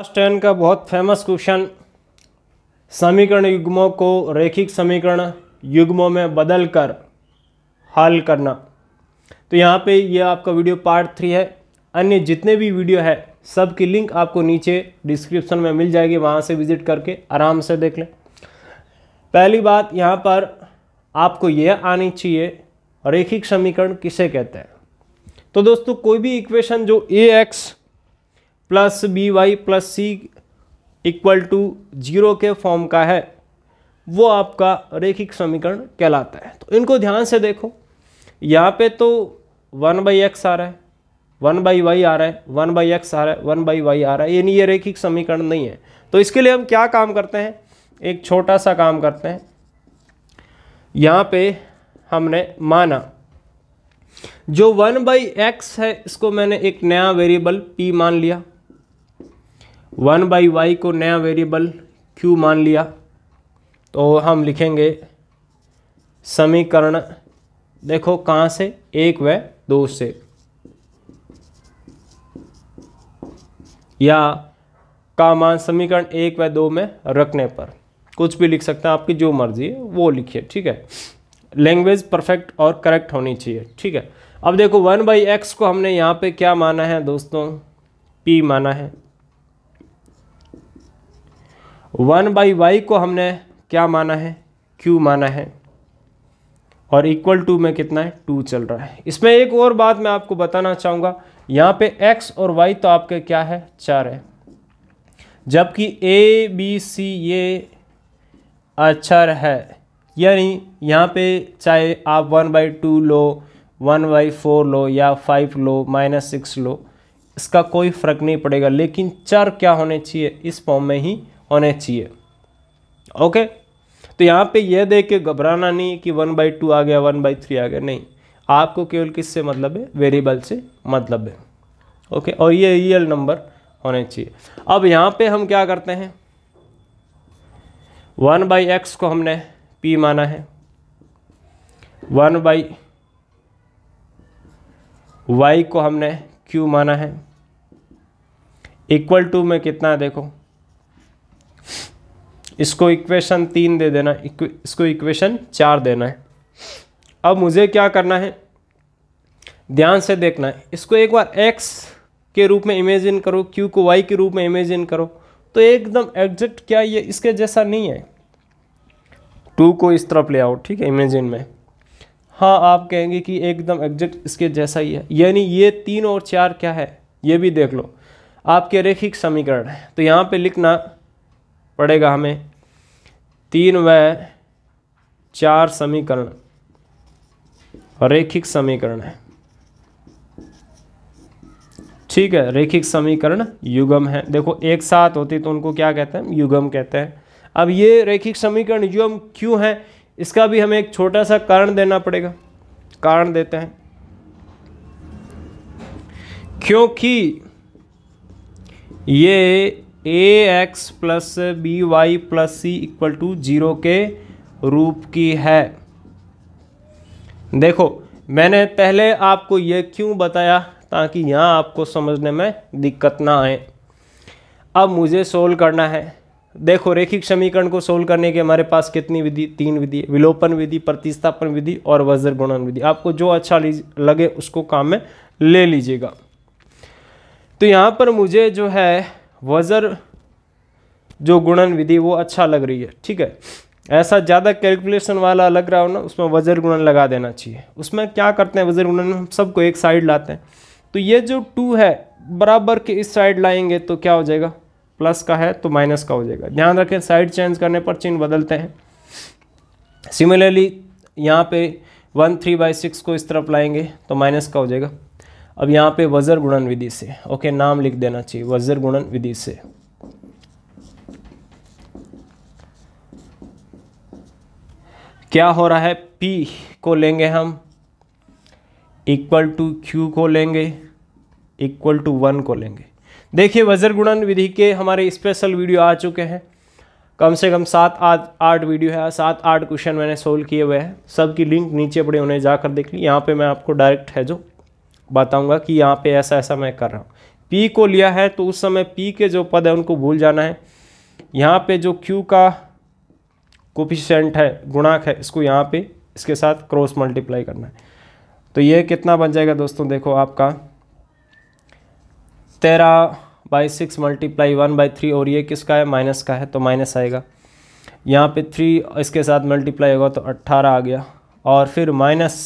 last ten का बहुत famous question समीकरण युग्मों को रैखिक समीकरण युग्मों में बदल कर हल करना तो यहाँ पे ये आपका वीडियो पार्ट थ्री है अन्य जितने भी वीडियो है सब की लिंक आपको नीचे डिस्क्रिप्शन में मिल जाएगी वहाँ से विजिट करके आराम से देख लें पहली बात यहाँ पर आपको यह आनी चाहिए रैखिक समीकरण किसे कहते हैं तो दोस्तों कोई भी इक्वेशन जो a x plus b y plus c equal to zero के फॉर्म का है वो आपका रेखिक समीकरण कहलाता है तो इनको ध्यान से देखो यहाँ पे तो वन बाई एक्स आ रहा है वन बाई वाई आ रहा है वन बाई एक्स आ रहा है वन बाई वाई आ रहा है यानी ये रेखिक समीकरण नहीं है तो इसके लिए हम क्या काम करते हैं एक छोटा सा काम करते हैं यहाँ पे हमने माना जो वन बाई एक्स है इसको मैंने एक नया वेरिएबल पी मान लिया वन बाई वाई को नया वेरिएबल क्यू मान लिया तो हम लिखेंगे समीकरण देखो कहाँ से एक व दो से या का मान समीकरण एक व दो में रखने पर कुछ भी लिख सकते हैं आपकी जो मर्जी है वो लिखिए ठीक है लैंग्वेज परफेक्ट और करेक्ट होनी चाहिए ठीक है अब देखो वन बाई एक्स को हमने यहाँ पे क्या माना है दोस्तों पी माना है वन बाई वाई को हमने क्या माना है क्यू माना है और इक्वल टू में कितना है टू चल रहा है इसमें एक और बात मैं आपको बताना चाहूँगा यहाँ पे एक्स और वाई तो आपके क्या है चार है जबकि ए बी सी ये अक्षर है यानी यहाँ पे चाहे आप वन बाई टू लो वन बाई फोर लो या फाइव लो माइनस सिक्स लो इसका कोई फर्क नहीं पड़ेगा लेकिन चर क्या होने चाहिए इस फॉर्म में ही होने चाहिए ओके तो यहाँ पे यह देख के घबराना नहीं कि वन बाई टू आ गया वन बाई थ्री आ गया नहीं आपको केवल किससे मतलब है वेरिएबल से मतलब है ओके और ये रियल नंबर होने चाहिए अब यहाँ पे हम क्या करते हैं वन बाई एक्स को हमने पी माना है वन बाई वाई को हमने क्यू माना है इक्वल टू में कितना है देखो इसको इक्वेशन तीन दे देना इसको इक्वेशन चार देना है अब मुझे क्या करना है ध्यान से देखना है इसको एक बार एक्स के रूप में इमेजिन करो क्यू को वाई के रूप में इमेजिन करो तो एकदम एग्जैक्ट क्या ये इसके जैसा नहीं है टू को इस तरफ ले आओ ठीक है इमेजिन में हाँ आप कहेंगे कि एकदम एग्जैक्ट इसके जैसा ही है यानी ये तीन और चार क्या है ये भी देख लो आपके रेखिक समीकरण है तो यहाँ पे लिखना पड़ेगा हमें तीन व चार समीकरण रेखिक समीकरण है ठीक है रेखिक समीकरण युगम है देखो एक साथ होती तो उनको क्या कहते हैं युगम कहते हैं अब ये रेखिक समीकरण युगम क्यों है इसका भी हमें एक छोटा सा कारण देना पड़ेगा कारण देते हैं क्योंकि ये a x plus b y plus c equal to zero के रूप की है देखो मैंने पहले आपको ये क्यों बताया ताकि यहाँ आपको समझने में दिक्कत ना आए अब मुझे सोल्व करना है देखो रेखिक समीकरण को सोल्व करने के हमारे पास कितनी विधि तीन विधि विलोपन विधि प्रतिस्थापन विधि और वज्र गुणन विधि आपको जो अच्छा लगे उसको काम में ले लीजिएगा तो यहाँ पर मुझे जो है वज़र जो गुणन विधि वो अच्छा लग रही है ठीक है ऐसा ज़्यादा कैलकुलेशन वाला लग रहा हो ना उसमें वज़र गुणन लगा देना चाहिए उसमें क्या करते हैं वज़र गुणन में हम सबको एक साइड लाते हैं तो ये जो टू है बराबर के इस साइड लाएंगे तो क्या हो जाएगा प्लस का है तो माइनस का हो जाएगा ध्यान रखें साइड चेंज करने पर चिन्ह बदलते हैं सिमिलरली यहाँ पे वन थ्री बाई सिक्स को इस तरफ लाएंगे तो माइनस का हो जाएगा अब यहाँ पे वज्र गुणन विधि से ओके नाम लिख देना चाहिए वज्र गुणन विधि से क्या हो रहा है P को लेंगे हम इक्वल टू क्यू को लेंगे इक्वल टू वन को लेंगे देखिए वज्र गुणन विधि के हमारे स्पेशल वीडियो आ चुके हैं कम से कम सात आठ आठ वीडियो है सात आठ क्वेश्चन मैंने सोल्व किए हुए हैं सबकी लिंक नीचे पड़े उन्हें जाकर देख ली यहाँ पे मैं आपको डायरेक्ट है जो बताऊंगा कि यहाँ पे ऐसा ऐसा मैं कर रहा हूँ पी को लिया है तो उस समय पी के जो पद है उनको भूल जाना है यहाँ पे जो क्यू का कोफिशेंट है गुणाक है इसको यहाँ पे इसके साथ क्रॉस मल्टीप्लाई करना है तो ये कितना बन जाएगा दोस्तों देखो आपका तेरह by six multiply one by three और ये किसका है माइनस का है तो माइनस आएगा यहाँ पे थ्री इसके साथ मल्टीप्लाई होगा तो अट्ठारह आ गया और फिर माइनस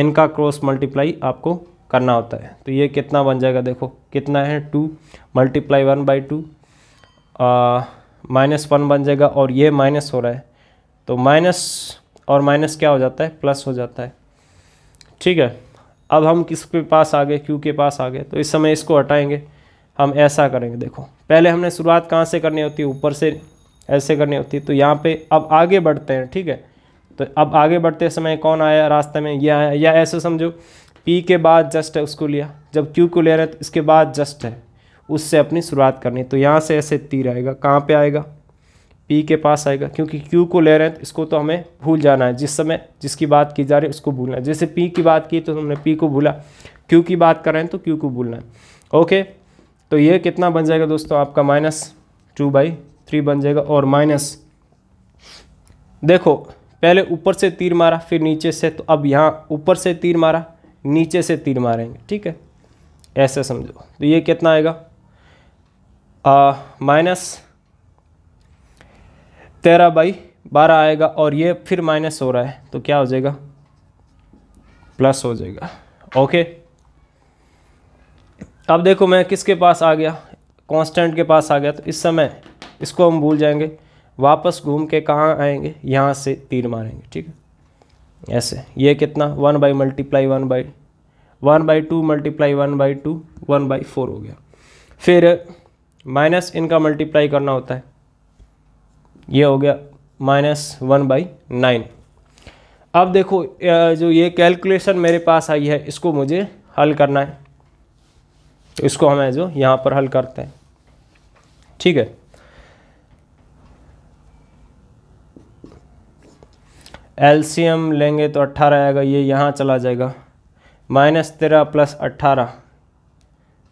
एन का क्रॉस मल्टीप्लाई आपको करना होता है तो ये कितना बन जाएगा देखो कितना है two multiply one by two minus one बन जाएगा और ये माइनस हो रहा है तो माइनस और माइनस क्या हो जाता है प्लस हो जाता है ठीक है अब हम किसके पास आ गए क्यू के पास आ गए तो इस समय इसको हटाएंगे हम ऐसा करेंगे देखो पहले हमने शुरुआत कहाँ से करनी होती है ऊपर से ऐसे करनी होती है तो यहाँ पे अब आगे बढ़ते हैं ठीक है तो अब आगे बढ़ते समय कौन आया रास्ते में यह आया या ऐसे समझो पी के बाद जस्ट है उसको लिया जब क्यू को ले रहे तो इसके बाद जस्ट है उससे अपनी शुरुआत करनी तो यहाँ से ऐसे तीर आएगा कहाँ पे आएगा पी के पास आएगा क्योंकि क्यू को ले रहे हैं तो इसको तो हमें भूल जाना है जिस समय जिसकी बात की जा रही है उसको भूलना है जैसे पी की बात की तो हमने पी को भूला क्यू की बात कर रहे हैं तो क्यू को भूलना है ओके तो ये कितना बन जाएगा दोस्तों आपका माइनस टू बाई थ्री बन जाएगा और माइनस देखो पहले ऊपर से तीर मारा फिर नीचे से तो अब यहाँ ऊपर से तीर मारा नीचे से तीर मारेंगे ठीक है ऐसे समझो तो ये कितना आएगा माइनस तेरह बाई बारह आएगा और ये फिर माइनस हो रहा है तो क्या हो जाएगा प्लस हो जाएगा ओके अब देखो मैं किसके पास आ गया कांस्टेंट के पास आ गया तो इस समय इसको हम भूल जाएंगे वापस घूम के कहाँ आएंगे यहाँ से तीर मारेंगे ठीक है ऐसे ये कितना one by multiply one by one by two multiply one by two one by four हो गया फिर माइनस इनका मल्टीप्लाई करना होता है ये हो गया माइनस वन बाई नाइन अब देखो जो ये कैलकुलेशन मेरे पास आई है इसको मुझे हल करना है इसको हमें जो यहाँ पर हल करते हैं ठीक है एलसीएम लेंगे तो अट्ठारह आएगा ये यहाँ चला जाएगा माइनस तेरह प्लस अट्ठारह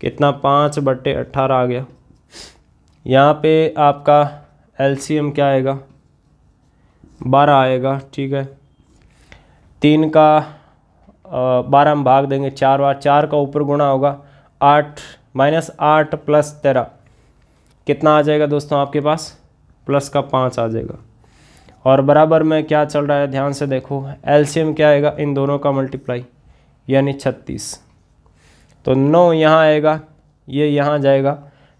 कितना पाँच बट्टे अट्ठारह आ गया यहाँ पे आपका एल्शियम क्या आएगा बारह आएगा ठीक है तीन का बारह हम भाग देंगे चार बार चार का ऊपर गुणा होगा आठ माइनस आठ प्लस तेरह कितना आ जाएगा दोस्तों आपके पास प्लस का पाँच आ जाएगा और बराबर में क्या चल रहा है ध्यान से देखो एलसीएम क्या आएगा इन दोनों का मल्टीप्लाई यानी छत्तीस तो नौ यहाँ आएगा ये यह यहाँ जाएगा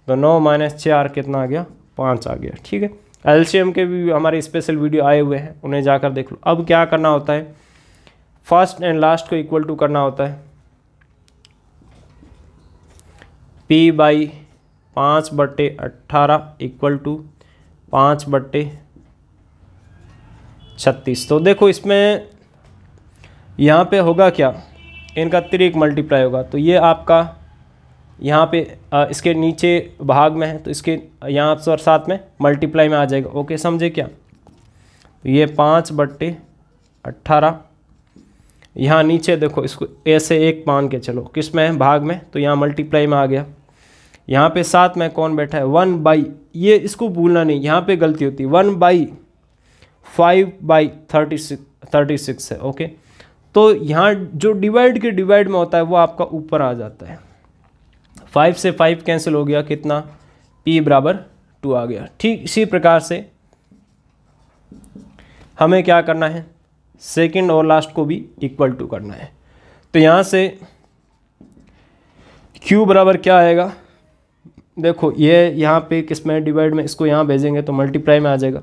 तो नौ माइनस छः आर कितना आ गया पाँच आ गया ठीक है एलसीएम के भी हमारे स्पेशल वीडियो आए हुए हैं उन्हें जाकर देख लो अब क्या करना होता है फर्स्ट एंड लास्ट को इक्वल टू करना होता है पी बाई पाँच बट्टे अट्ठारह इक्वल टू पाँच बट्टे छत्तीस तो देखो इसमें यहाँ पे होगा क्या इनका त्रिक मल्टीप्लाई होगा तो ये आपका यहाँ पे इसके नीचे भाग में है तो इसके यहाँ और साथ में मल्टीप्लाई में आ जाएगा ओके समझे क्या तो ये पाँच बट्टे अट्ठारह यहाँ नीचे देखो इसको ऐसे एक मान के चलो किस में है भाग में तो यहाँ मल्टीप्लाई में आ गया यहाँ पे साथ में कौन बैठा है वन बाई ये इसको भूलना नहीं यहाँ पे गलती होती है one by five by thirty six thirty six है ओके तो यहाँ जो डिवाइड के डिवाइड में होता है वो आपका ऊपर आ जाता है फाइव से फाइव कैंसिल हो गया कितना पी बराबर टू आ गया ठीक इसी प्रकार से हमें क्या करना है सेकेंड और लास्ट को भी इक्वल टू करना है तो यहाँ से Q बराबर क्या आएगा देखो ये यहाँ पे किस में डिवाइड में इसको यहाँ भेजेंगे तो मल्टीप्लाई में आ जाएगा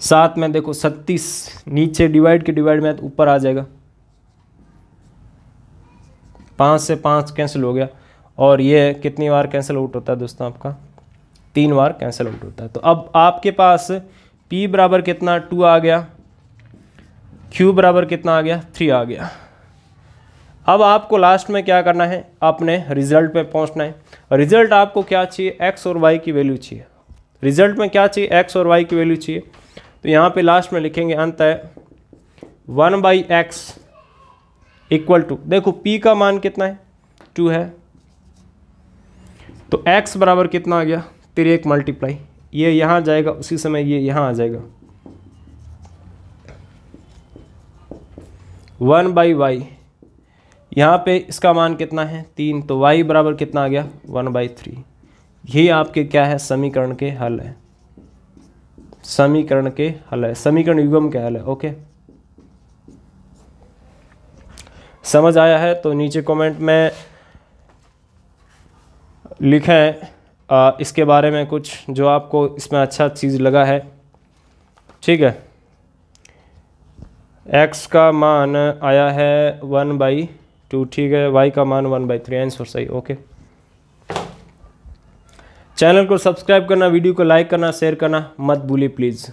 सात में देखो सत्तीस नीचे डिवाइड के डिवाइड में तो ऊपर आ जाएगा पाँच से पाँच कैंसिल हो गया और ये कितनी बार कैंसिल आउट होता है दोस्तों आपका तीन बार कैंसिल आउट होता है तो अब आपके पास p बराबर कितना टू आ गया q बराबर कितना आ गया थ्री आ गया अब आपको लास्ट में क्या करना है अपने रिजल्ट पे पहुंचना है रिजल्ट आपको क्या चाहिए x और y की वैल्यू चाहिए रिजल्ट में क्या चाहिए x और y की वैल्यू चाहिए तो यहाँ पे लास्ट में लिखेंगे अंत है one by x equal to देखो पी का मान कितना है टू है तो एक्स बराबर कितना आ गया एक मल्टीप्लाई ये यहाँ जाएगा उसी समय ये यहाँ आ जाएगा वन बाई वाई यहाँ पे इसका मान कितना है तीन तो वाई बराबर कितना आ गया वन बाई थ्री ये आपके क्या है समीकरण के हल है समीकरण के हल है समीकरण युगम के हल है ओके समझ आया है तो नीचे कमेंट में लिखें आ, इसके बारे में कुछ जो आपको इसमें अच्छा चीज़ लगा है ठीक है एक्स का मान आया है वन बाई टू ठीक है वाई का मान वन बाई थ्री आंसर सही ओके चैनल को सब्सक्राइब करना वीडियो को लाइक करना शेयर करना मत भूलिए प्लीज़